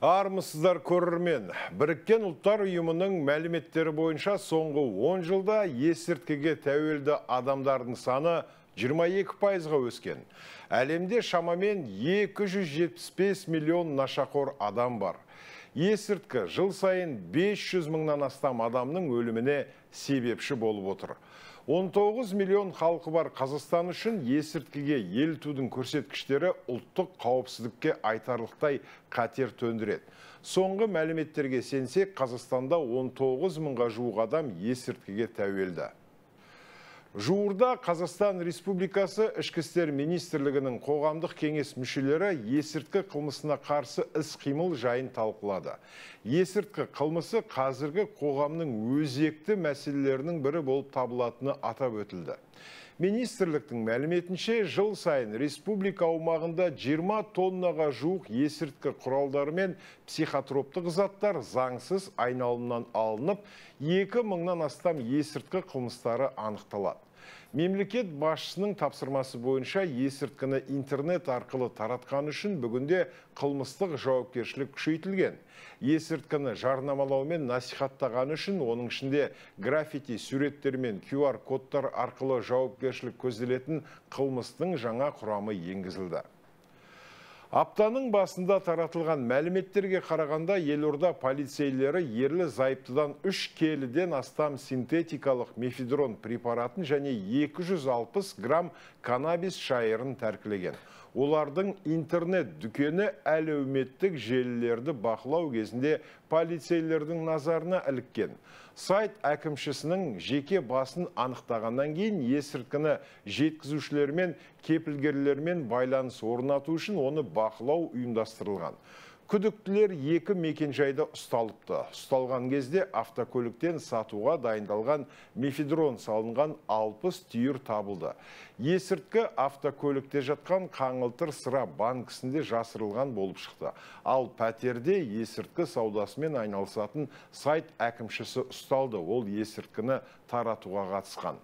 Армысыздар көрермен, біріккен ұлттар ұйымының мәліметтері бойынша соңғы 10 жылда есірткеге тәуелді адамдардың саны 22 пайызға өскен. Әлемде шамамен 275 миллион нашақор адам бар есірткі жыл сайын 500 мыңнан астам адамның өліміне себепші болып отыр. 19 миллион халқы бар Қазақстан үшін есірткіге тудың көрсеткіштері ұлттық қауіпсіздікке айтарлықтай қатер төндіреді. Соңғы мәліметтерге сенсек, Қазақстанда 19 мыңға жуық адам есірткіге тәуелді. Жуырда Қазақстан Республикасы ішкі істер қоғамдық кеңес мүшелері есірткі қылмысына қарсы іс қимыл жайын талқылады. Есірткі қылмысы қазіргі қоғамның өзекті мәселелерінің бірі болып табылатыны атап өтілді. Министрліктің мәліметінше жыл сайын республика аумағында 20 тоннаға жуық есірткі құралдары мен психотроптық заттар заңсыз айналымнан алынып, 2 мыңнан астам есірткі қылмыстары анықталады мемлекет басшысының тапсырмасы бойынша есірткіні интернет арқылы таратқан үшін бүгінде қылмыстық жауапкершілік күшейтілген есірткіні жарнамалау мен насихаттағаны үшін оның ішінде граффити суреттер мен qr кодтар арқылы жауапкершілік көзделетін қылмыстың жаңа құрамы енгізілді Аптаның басында таратылған мәліметтерге қарағанда елорда полицейлері ерлі зайыптыдан үш келіден астам синтетикалық мефедрон препаратын және 260 грамм канабис шайырын тәркілеген. Олардың интернет дүкені әлеуметтік желілерді бақылау кезінде полицейлердің назарына әліккен сайт әкімшісінің жеке басын анықтағаннан кейін есірткіні жеткізушілермен кепілгерлермен байланыс орнату үшін оны бақылау ұйымдастырылған күдіктілер екі мекенжайды ұсталыпты. Ұсталған кезде автокөліктен сатуға дайындалған мефедрон салынған 60 түйір табылды. Есірткі автокөлікте жатқан қаңылтыр сыра банкісінде жасырылған болып шықты. Ал пәтерде есірткі саудасымен айналысатын сайт әкімшісі ұсталды. Ол есірткіні таратуға қатысқан.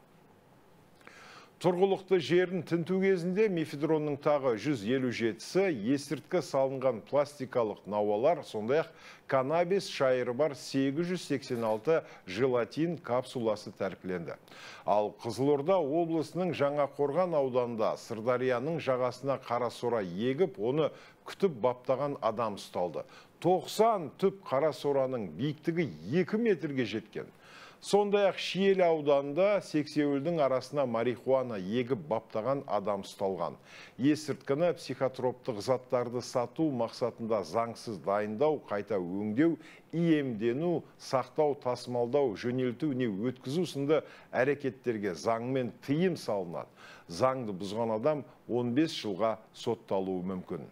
Тұрғылықты жерін тінту кезінде мефедронның тағы 157-сі есірткі салынған пластикалық науалар, сондай-ақ канабис шайыры бар 886 желатин капсуласы тәркіленді. Ал Қызылорда облысының жаңа қорған ауданында Сырдарияның жағасына қарасора егіп, оны күтіп баптаған адам ұсталды. 90 түп қарасораның биіктігі 2 метрге жеткен сондай-ақ шиелі ауданында сексеуілдің арасына марихуана егіп баптаған адам ұсталған есірткіні психотроптық заттарды сату мақсатында заңсыз дайындау қайта өңдеу иемдену сақтау тасымалдау жөнелту не өткізу сынды әрекеттерге заңмен тыйым салынады заңды бұзған адам 15 жылға сотталуы мүмкін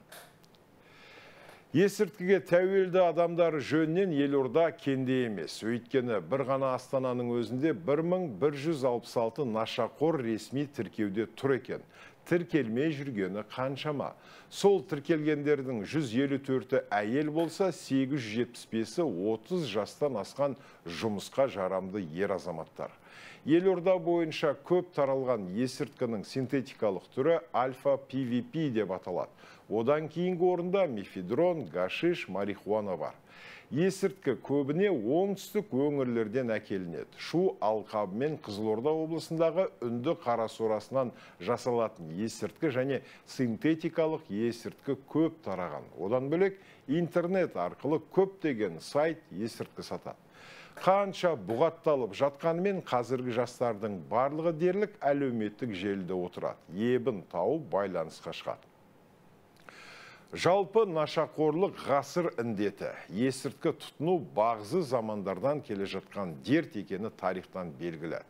есірткіге тәуелді адамдар жөнінен елорда кенде емес өйткені бір ғана астананың өзінде 1166 нашақор ресми тіркеуде тұр екен тіркелмей жүргені қаншама сол тіркелгендердің 154-і әйел болса 875-і 30 жастан асқан жұмысқа жарамды ер азаматтар Елорда бойынша көп таралған есірткінің синтетикалық түрі альфа-ПВП деп аталады. Одан кейінгі орында мифедрон, гашиш, марихуана бар. Есірткі көбіне оңтүстік өңірлерден әкелінеді. Шу алқабы мен Қызылорда облысындағы үнді қарасорасынан жасалатын есірткі және синтетикалық есірткі көп тараған. Одан бөлек интернет арқылы көптеген сайт есірткі сатады қанша бұғатталып жатқанымен қазіргі жастардың барлығы дерлік әлеуметтік желді отырады ебін тауып байланысқа шығады жалпы нашақорлық ғасыр үндеті. есірткі тұтыну бағзы замандардан келе жатқан дерт екені тарихтан белгілі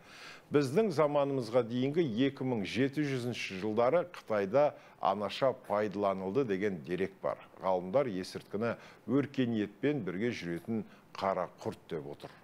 біздің заманымызға дейінгі 2700 жылдары қытайда анаша пайдыланылды деген дерек бар ғалымдар есірткіні өркениетпен бірге жүретін қара құрт деп отыр